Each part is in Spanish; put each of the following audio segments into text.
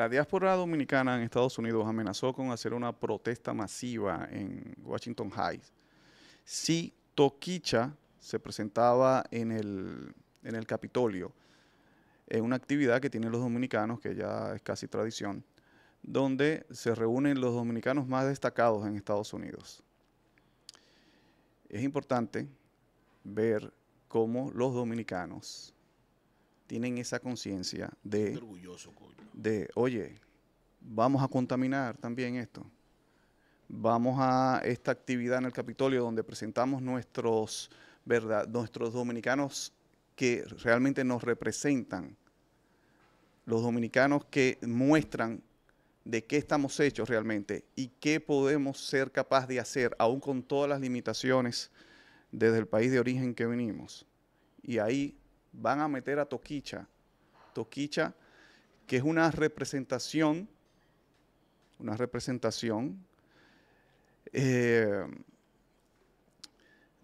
La diáspora dominicana en Estados Unidos amenazó con hacer una protesta masiva en Washington Heights si Toquicha se presentaba en el, Capitolio, es una actividad que tienen los dominicanos, que ya es casi tradición, donde se reúnen los dominicanos más destacados en Estados Unidos. Es importante ver cómo los dominicanos tienen esa conciencia de, de, oye, vamos a contaminar también esto. Vamos a esta actividad en el Capitolio donde presentamos nuestros, ¿verdad? nuestros dominicanos que realmente nos representan, los dominicanos que muestran de qué estamos hechos realmente y qué podemos ser capaz de hacer, aún con todas las limitaciones desde el país de origen que venimos. Y ahí van a meter a Toquicha. Toquicha, que es una representación, una representación eh,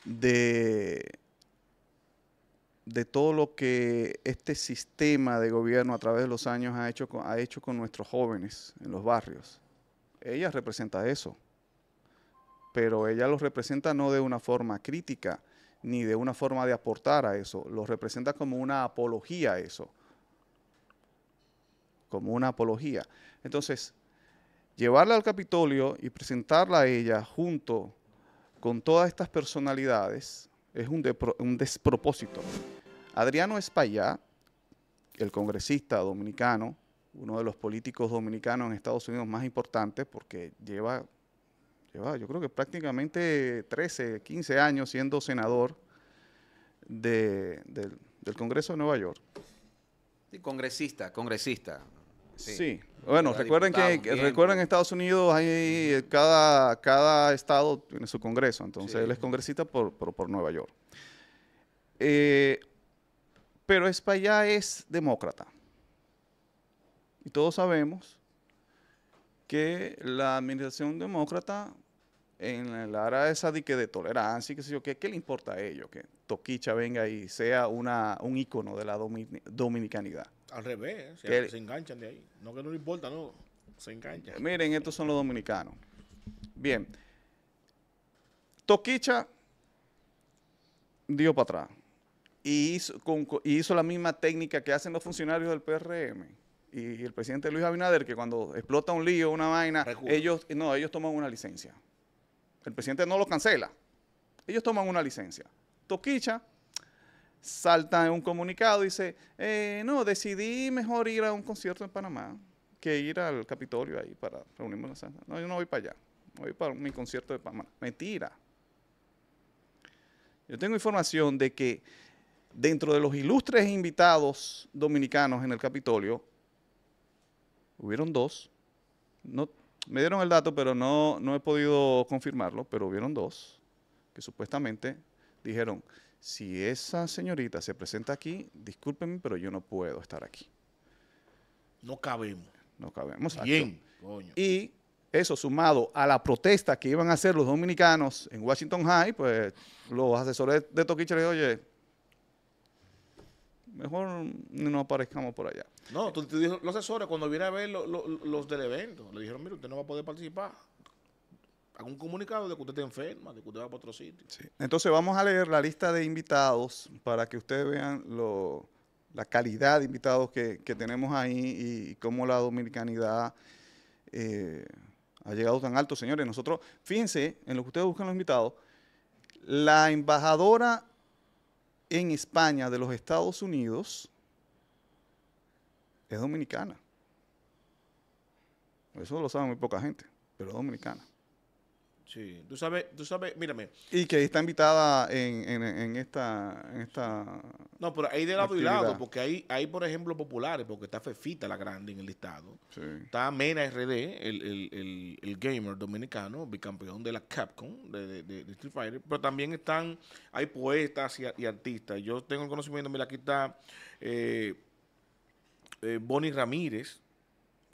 de, de todo lo que este sistema de gobierno a través de los años ha hecho, ha hecho con nuestros jóvenes en los barrios. Ella representa eso, pero ella los representa no de una forma crítica, ni de una forma de aportar a eso, lo representa como una apología a eso, como una apología. Entonces, llevarla al Capitolio y presentarla a ella junto con todas estas personalidades es un, despropósito. Adriano Espaillá, el congresista dominicano, uno de los políticos dominicanos en Estados Unidos más importantes porque lleva yo creo que prácticamente 13, 15 años siendo senador del Congreso de Nueva York. congresista, congresista. Sí. Bueno, recuerden que, en Estados Unidos hay cada, cada estado tiene su congreso, entonces él es congresista por, por, Nueva York. Eh, pero España es demócrata. Y todos sabemos que la administración demócrata en la área esa dique de tolerancia y qué sé yo, ¿qué, ¿qué le importa a ellos? Que Toquicha venga y sea una, un ícono de la dominicanidad. Al revés, se, enganchan de ahí. No que no le importa, no, se enganchan. Eh, miren, estos son los dominicanos. Bien, Toquicha dio para atrás y hizo, la misma técnica que hacen los funcionarios del PRM y el presidente Luis Abinader, que cuando explota un lío, una vaina, ellos no, ellos toman una licencia. El presidente no lo cancela. Ellos toman una licencia. Toquicha salta en un comunicado y dice, eh, no, decidí mejor ir a un concierto en Panamá que ir al Capitolio ahí para reunirme con la No, yo no voy para allá. Voy para mi concierto de Panamá. Mentira. Yo tengo información de que dentro de los ilustres invitados dominicanos en el Capitolio, hubieron dos. No, me dieron el dato, pero no, no he podido confirmarlo, pero hubieron dos que supuestamente dijeron, si esa señorita se presenta aquí, discúlpenme, pero yo no puedo estar aquí. No cabemos. No cabemos. Bien, Y eso sumado a la protesta que iban a hacer los dominicanos en Washington High, pues los asesores de Toquiche le dijeron, oye, mejor no aparezcamos por allá. No, tú, los asesores, cuando vienen a ver los del evento, le dijeron, mire, usted no va a poder participar. un comunicado de que usted está enferma, de que usted va para otro sitio. Entonces vamos a leer la lista de invitados para que ustedes vean la calidad de invitados que, tenemos ahí y cómo la dominicanidad eh, ha llegado tan alto, señores. Nosotros, fíjense, en lo que ustedes buscan los invitados, la embajadora en España de los Estados Unidos es dominicana. Eso lo sabe muy poca gente, pero es dominicana. Sí, tú sabes, tú sabes, mírame. Y que está invitada en, en, esta, No, pero ahí de lado y lado, porque hay, por ejemplo, populares, porque está Fefita la Grande en el listado. Está Mena RD, el, el, gamer dominicano, bicampeón de la Capcom, de, de, Street Fighter. Pero también están, hay poetas y, artistas. Yo tengo el conocimiento, mira, aquí está eh, eh, Bonnie Ramírez,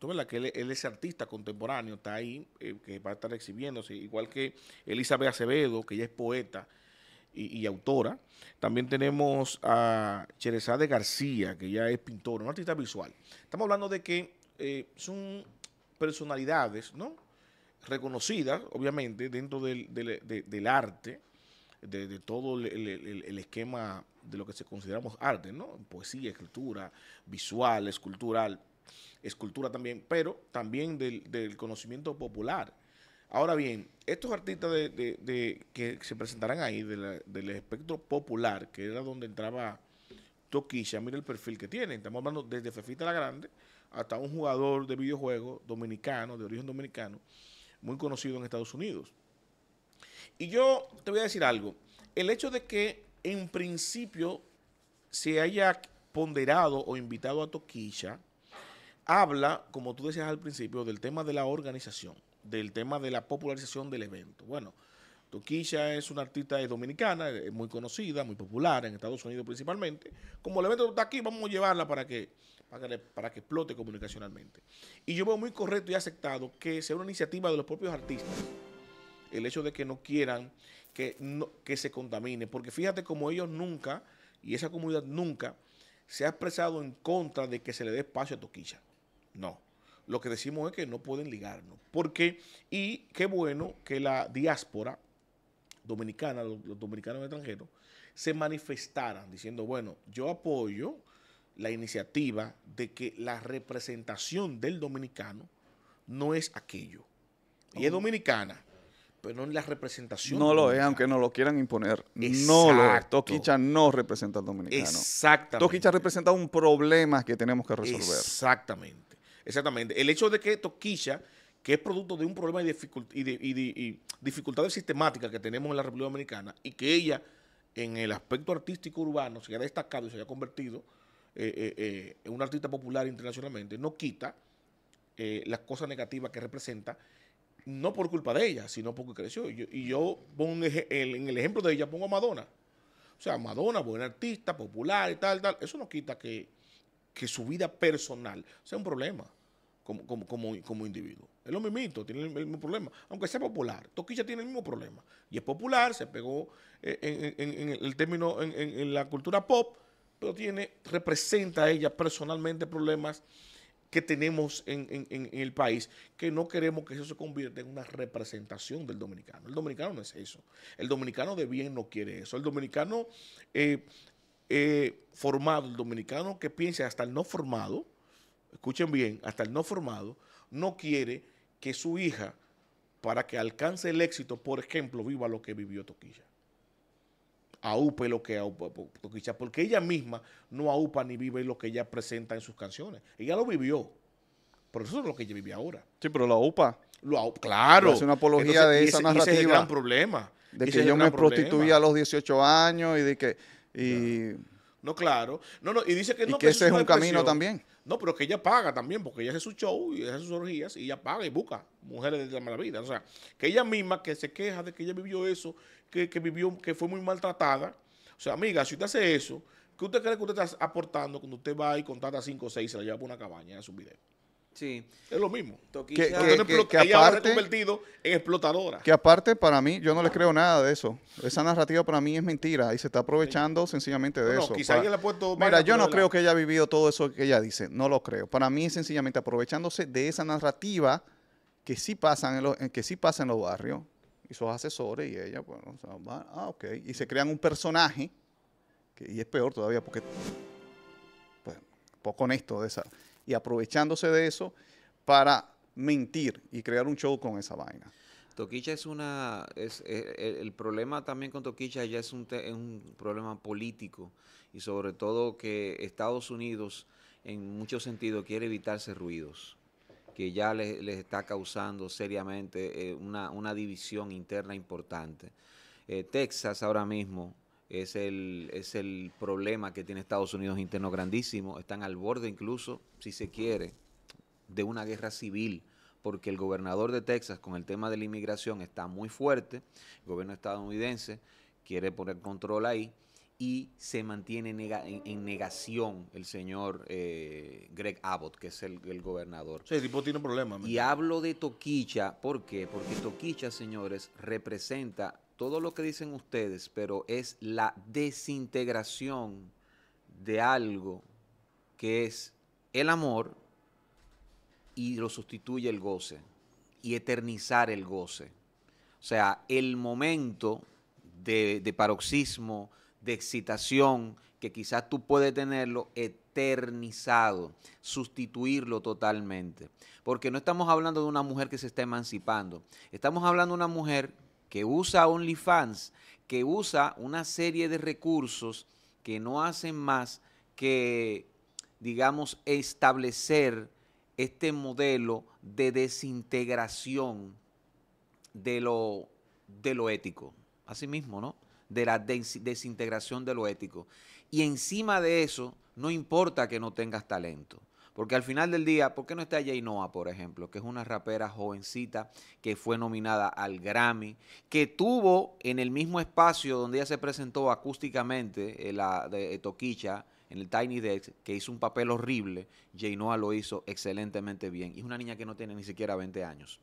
tú ves que él, es artista contemporáneo, está ahí, eh, que va a estar exhibiéndose, igual que Elizabeth Acevedo, que ella es poeta y, autora. También tenemos a Cherezade García, que ya es pintora, un artista visual. Estamos hablando de que eh, son personalidades, ¿no? Reconocidas, obviamente, dentro del, arte, de, todo el, esquema de lo que se consideramos arte, ¿no? Poesía, escritura, visual, escultural escultura también, pero también del, conocimiento popular. Ahora bien, estos artistas que se presentarán ahí del espectro popular, que era donde entraba Toquilla, mira el perfil que tiene, Estamos hablando desde Fefita la Grande hasta un jugador de videojuegos dominicano, de origen dominicano, muy conocido en Estados Unidos. Y yo te voy a decir algo. El hecho de que en principio se haya ponderado o invitado a Toquilla habla, como tú decías al principio, del tema de la organización, del tema de la popularización del evento. Bueno, Toquilla es una artista dominicana, muy conocida, muy popular en Estados Unidos principalmente. Como el evento está aquí, vamos a llevarla para que, para que, para que explote comunicacionalmente. Y yo veo muy correcto y aceptado que sea una iniciativa de los propios artistas el hecho de que no quieran que, que se contamine. Porque fíjate como ellos nunca, y esa comunidad nunca, se ha expresado en contra de que se le dé espacio a Toquilla. No. Lo que decimos es que no pueden ligarnos. Porque, y qué bueno que la diáspora dominicana, los, dominicanos extranjeros, se manifestaran diciendo, bueno, yo apoyo la iniciativa de que la representación del dominicano no es aquello. Y es dominicana, pero no es la representación. No lo es, aunque no lo quieran imponer. Exacto. No lo es. Toquicha no representa al dominicano. Exactamente. Toquicha representa un problema que tenemos que resolver. Exactamente. Exactamente. El hecho de que Toquilla, que es producto de un problema y, y, dificultades sistemáticas que tenemos en la República Dominicana, y que ella, en el aspecto artístico urbano, se haya destacado y se haya convertido eh, eh, eh, en una artista popular internacionalmente, no quita las cosas negativas que representa, no por culpa de ella, sino porque creció. Y yo, pongo en el ejemplo de ella, pongo a Madonna. O sea, Madonna, buena artista, popular y tal, tal. Eso no quita que que su vida personal sea un problema como, individuo. Es lo mismo, tiene el mismo problema, aunque sea popular. Toquilla tiene el mismo problema. Y es popular, se pegó eh, en, el término, en, la cultura pop, pero tiene, representa a ella personalmente problemas que tenemos en, el país, que no queremos que eso se convierta en una representación del dominicano. El dominicano no es eso. El dominicano de bien no quiere eso. El dominicano eh, formado, el dominicano que piensa hasta el no formado, escuchen bien, hasta el no formado, no quiere que su hija, para que alcance el éxito, por ejemplo, viva lo que vivió Toquilla. Aupe lo que aupa Toquilla, porque ella misma no aupa ni vive lo que ella presenta en sus canciones. Ella lo vivió, pero eso es lo que ella vive ahora. Sí, pero la aupa. Lo claro. Es una apología de esa narrativa. es el gran problema. De que yo me prostituía a los 18 años y de que y... No, claro. No, no, y dice que no. que, es un camino también. No, pero que ella paga también, porque ella hace su show y hace sus orgías y ella paga y busca mujeres de la mala vida. O sea, que ella misma que se queja de que ella vivió eso, que, vivió, que fue muy maltratada. O sea, amiga, si usted hace eso, ¿qué usted cree que usted está aportando cuando usted va y contrata 5 o 6 y se la lleva por una cabaña a su video? Sí. Es lo mismo. que, convertido en explotadora. Que aparte, para mí, yo no le creo nada de eso. Esa narrativa para mí es mentira y se está aprovechando sencillamente de eso. quizá ella ha puesto mira, yo no creo que ella ha vivido todo eso que ella dice. No lo creo. Para mí, es sencillamente aprovechándose de esa narrativa que sí en que sí pasa en los barrios. Y sus asesores y ella, bueno, ah, ok. Y se crean un personaje, y es peor todavía porque... Pues, poco honesto de esa y aprovechándose de eso para mentir y crear un show con esa vaina. Toquicha es una. Es, e, e, el, problema también con Toquicha ya es un, es un problema político y sobre todo que Estados Unidos, en muchos sentidos, quiere evitarse ruidos que ya les, está causando seriamente eh, una, división interna importante. Eh, Texas ahora mismo es el, es el problema que tiene Estados Unidos interno grandísimo. Están al borde incluso, si se quiere, de una guerra civil, porque el gobernador de Texas con el tema de la inmigración está muy fuerte, el gobierno estadounidense quiere poner control ahí y se mantiene en, negación el señor eh, Greg Abbott, que es el, el gobernador. Sí, el tipo tiene problemas. Y hablo de Toquicha, ¿por qué? Porque Toquicha, señores, representa todo lo que dicen ustedes, pero es la desintegración de algo que es el amor y lo sustituye el goce y eternizar el goce. O sea, el momento de, paroxismo, de excitación, que quizás tú puedes tenerlo eternizado, sustituirlo totalmente. Porque no estamos hablando de una mujer que se está emancipando, estamos hablando de una mujer que usa OnlyFans, que usa una serie de recursos que no hacen más que, digamos, establecer este modelo de desintegración de lo, de lo ético. Asimismo, ¿no? De la desintegración de lo ético. Y encima de eso, no importa que no tengas talento. Porque al final del día, ¿por qué no está Jay Noah, por ejemplo, que es una rapera jovencita que fue nominada al Grammy, que tuvo en el mismo espacio donde ella se presentó acústicamente, eh, la de eh, Toquicha, en el Tiny Desk, que hizo un papel horrible, Jay Noah lo hizo excelentemente bien. Y es una niña que no tiene ni siquiera 20 años.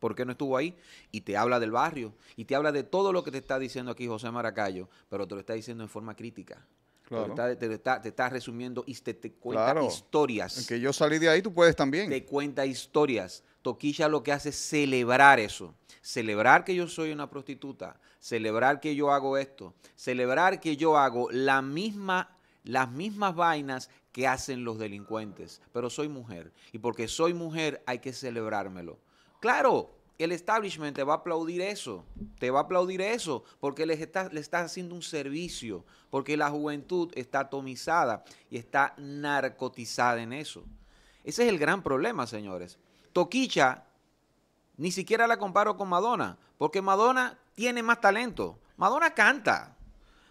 ¿Por qué no estuvo ahí? Y te habla del barrio, y te habla de todo lo que te está diciendo aquí José Maracayo, pero te lo está diciendo en forma crítica. Te, está, resumiendo y te, te cuenta historias. En que yo salí de ahí, tú puedes también. Te cuenta historias. Toquilla lo que hace es celebrar eso. Celebrar que yo soy una prostituta. Celebrar que yo hago esto. Celebrar que yo hago la misma, las mismas vainas que hacen los delincuentes. Pero soy mujer. Y porque soy mujer hay que celebrármelo. Claro, el establishment te va a aplaudir eso, te va a aplaudir eso, porque le estás, le haciendo un servicio, porque la juventud está atomizada y está narcotizada en eso. Ese es el gran problema, señores. Toquicha, ni siquiera la comparo con Madonna, porque Madonna tiene más talento. Madonna canta.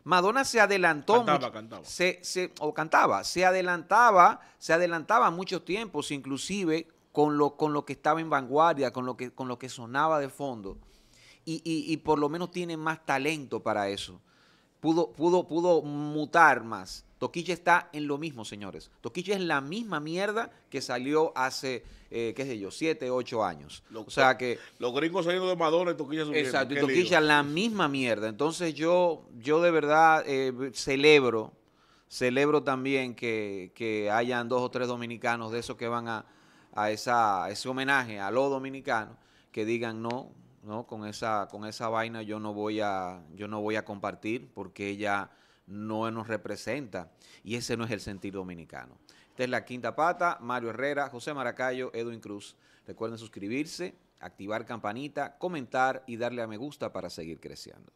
Madonna se adelantó. Cantaba, Se, o cantaba. Se adelantaba, se adelantaba muchos tiempos, inclusive con lo, con lo que estaba en vanguardia, con lo que, con lo que sonaba de fondo. Y, por lo menos tiene más talento para eso. Pudo, pudo, pudo mutar más. Toquilla está en lo mismo, señores. Toquilla es la misma mierda que salió hace, eh, qué sé yo, siete, ocho años. o sea que... Los gringos saliendo de Madonna y Toquilla subiendo. Exacto, y Toquilla la misma mierda. Entonces yo, yo de verdad eh, celebro, celebro también que, que hayan dos o tres dominicanos de esos que van a a, esa, ese homenaje a los dominicanos que digan no, no, con esa, con esa vaina yo no voy a, yo no voy a compartir porque ella no nos representa y ese no es el sentido dominicano. Esta es la quinta pata, Mario Herrera, José Maracayo, Edwin Cruz. Recuerden suscribirse, activar campanita, comentar y darle a me gusta para seguir creciendo.